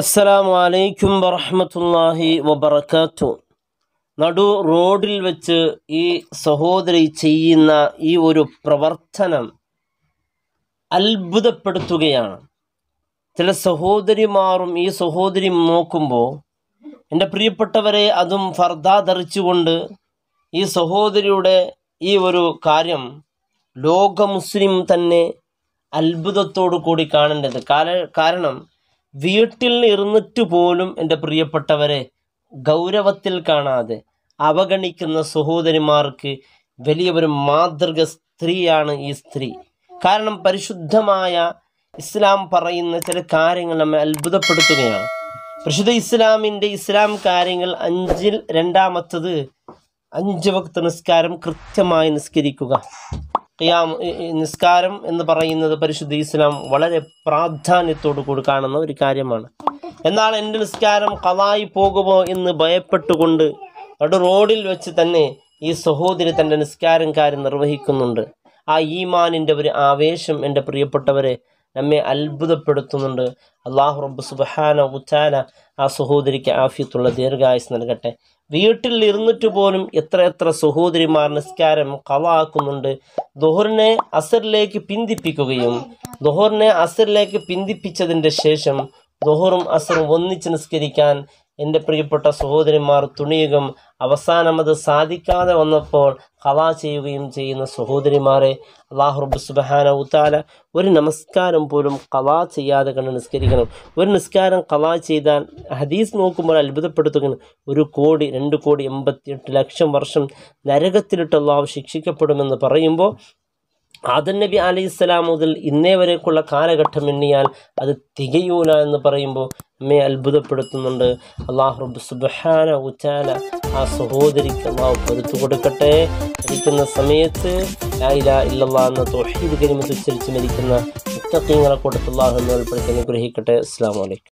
അസ്സലാമു അലൈക്കും വറഹമത്തല്ലാഹി വബർക്കാത്തു നടു റോഡിൽ വെച്ച് ഈ സഹോദരി ചെയ്യുന്ന ഈ ഒരു പ്രവർത്തനം അത്ഭുതപ്പെടുത്തുകയാണ് ചില സഹോദരിമാറും ഈ സഹോദരി നോക്കുമ്പോൾ എൻ്റെ പ്രിയപ്പെട്ടവരെ അതും ഫർദ ധരിച്ചുകൊണ്ട് ഈ സഹോദരിയുടെ ഈ ഒരു കാര്യം ലോക മുസ്ലിം തന്നെ അത്ഭുതത്തോടു കൂടി കാണേണ്ടത് കാരണം വീട്ടിൽ ഇരുന്നിട്ട് പോലും എൻ്റെ പ്രിയപ്പെട്ടവരെ ഗൗരവത്തിൽ കാണാതെ അവഗണിക്കുന്ന സഹോദരിമാർക്ക് വലിയൊരു മാതൃക സ്ത്രീയാണ് ഈ സ്ത്രീ കാരണം പരിശുദ്ധമായ ഇസ്ലാം പറയുന്ന ചില കാര്യങ്ങൾ നമ്മെ അത്ഭുതപ്പെടുത്തുകയാണ് പരിശുദ്ധ ഇസ്ലാമിൻ്റെ ഇസ്ലാം കാര്യങ്ങൾ അഞ്ചിൽ രണ്ടാമത്തത് അഞ്ച് വക്ത നിസ്കാരം കൃത്യമായി നിസ്കരിക്കുക ഖിയാം നിസ്കാരം എന്ന് പറയുന്നത് പരിശുദ്ധ ഇസ്ലാം വളരെ പ്രാധാന്യത്തോട് കൂടി കാണുന്ന ഒരു കാര്യമാണ് എന്നാൽ എൻ്റെ നിസ്കാരം കഥായി പോകുമോ എന്ന് ഭയപ്പെട്ടുകൊണ്ട് നടു റോഡിൽ വെച്ച് തന്നെ ഈ സഹോദരി തൻ്റെ നിസ്കാരം കാര്യം നിർവഹിക്കുന്നുണ്ട് ആ ഈമാനിൻ്റെ ഒരു ആവേശം എൻ്റെ പ്രിയപ്പെട്ടവരെ നമ്മെ അത്ഭുതപ്പെടുത്തുന്നുണ്ട് അള്ളാഹു റബ്ബ് സുബഹാന ഉച്ചാന ആ സഹോദരിക്ക് ആഫിയത്തുള്ള ദീർഘായുസ് നൽകട്ടെ വീട്ടിൽ ഇരുന്നിട്ട് പോലും എത്ര എത്ര സഹോദരിമാർ നിസ്കാരം കളാക്കുന്നുണ്ട് ദുഹറിനെ അസറിലേക്ക് പിന്തിപ്പിക്കുകയും ദുഹറിനെ അസറിലേക്ക് പിന്തിപ്പിച്ചതിൻ്റെ ശേഷം ദുഹറും അസറും ഒന്നിച്ച് നിസ്കരിക്കാൻ എൻ്റെ പ്രിയപ്പെട്ട സഹോദരിമാർ തുണിയുകം അവസാനം അത് സാധിക്കാതെ വന്നപ്പോൾ ഹലാ ചെയ്യുകയും ചെയ്യുന്ന സഹോദരിമാരെ അള്ളാഹുറബ് സുബഹാന ഉത്താല ഒരു നമസ്കാരം പോലും കലാ ചെയ്യാതെ കണ്ട് നിസ്കരിക്കണം ഒരു നിസ്കാരം കലാ ചെയ്താൽ ഹദീസ് നോക്കുമ്പോൾ അത്ഭുതപ്പെടുത്തുകയാണ് ഒരു കോടി രണ്ട് കോടി എൺപത്തിയെട്ട് ലക്ഷം വർഷം നരകത്തിലിട്ട് അള്ളാഹു ശിക്ഷിക്കപ്പെടുമെന്ന് പറയുമ്പോൾ ആദൻ നബി അലൈഹി സ്വലാം മുതൽ ഇന്നേ വരേക്കുള്ള കാലഘട്ടം എണ്ണിയാൽ അത് തികയൂല എന്ന് പറയുമ്പോൾ അമ്മയെ അത്ഭുതപ്പെടുത്തുന്നുണ്ട് അള്ളാഹു സുബാന സുബഹാന ഉച്ചാല ആ സഹോദരിക്ക് അള്ളാഹു പൊരുത്തു കൊടുക്കട്ടെ മരിക്കുന്ന സമയത്ത് ലൈല എന്ന തോഷീദ് കരിമത്ത് ഉച്ചരിച്ച് മരിക്കുന്ന മുത്തക്കീങ്ങളെ കൊടുത്തുള്ള എന്ന് ഉൾപ്പെടുത്തി അനുഗ്രഹിക്കട്ടെ അസ്സാം വലൈക്കും